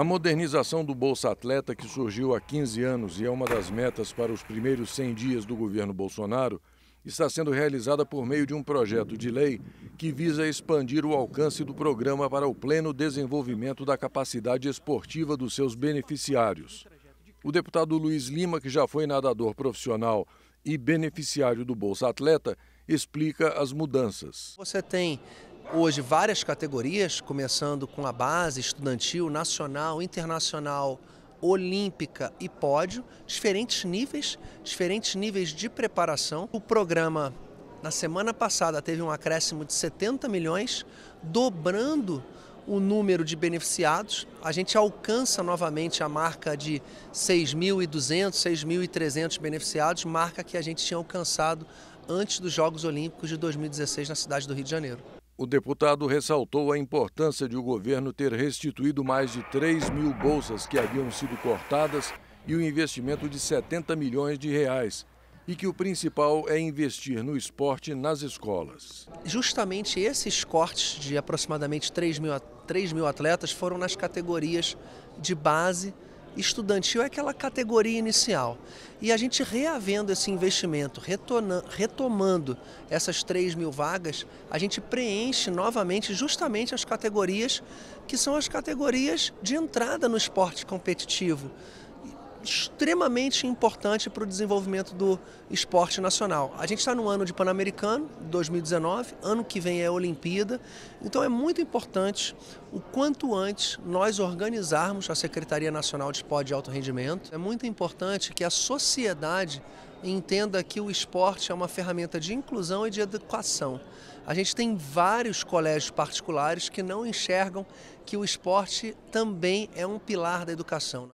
A modernização do Bolsa Atleta, que surgiu há 15 anos e é uma das metas para os primeiros 100 dias do governo Bolsonaro, está sendo realizada por meio de um projeto de lei que visa expandir o alcance do programa para o pleno desenvolvimento da capacidade esportiva dos seus beneficiários. O deputado Luiz Lima, que já foi nadador profissional e beneficiário do Bolsa Atleta, explica as mudanças. Você tem hoje várias categorias, começando com a base estudantil, nacional, internacional, olímpica e pódio, diferentes níveis, diferentes níveis de preparação. O programa na semana passada teve um acréscimo de 70 milhões, dobrando o número de beneficiados. A gente alcança novamente a marca de 6.200, 6.300 beneficiados, marca que a gente tinha alcançado antes dos Jogos Olímpicos de 2016 na cidade do Rio de Janeiro. O deputado ressaltou a importância de o governo ter restituído mais de 3 mil bolsas que haviam sido cortadas e o um investimento de 70 milhões de reais. E que o principal é investir no esporte nas escolas. Justamente esses cortes de aproximadamente 3 mil, 3 mil atletas foram nas categorias de base estudantil é aquela categoria inicial. E a gente reavendo esse investimento, retomando essas 3 mil vagas, a gente preenche novamente justamente as categorias que são as categorias de entrada no esporte competitivo extremamente importante para o desenvolvimento do esporte nacional. A gente está no ano de Pan-Americano, 2019, ano que vem é Olimpíada, então é muito importante o quanto antes nós organizarmos a Secretaria Nacional de Esporte de Alto Rendimento. É muito importante que a sociedade entenda que o esporte é uma ferramenta de inclusão e de educação. A gente tem vários colégios particulares que não enxergam que o esporte também é um pilar da educação.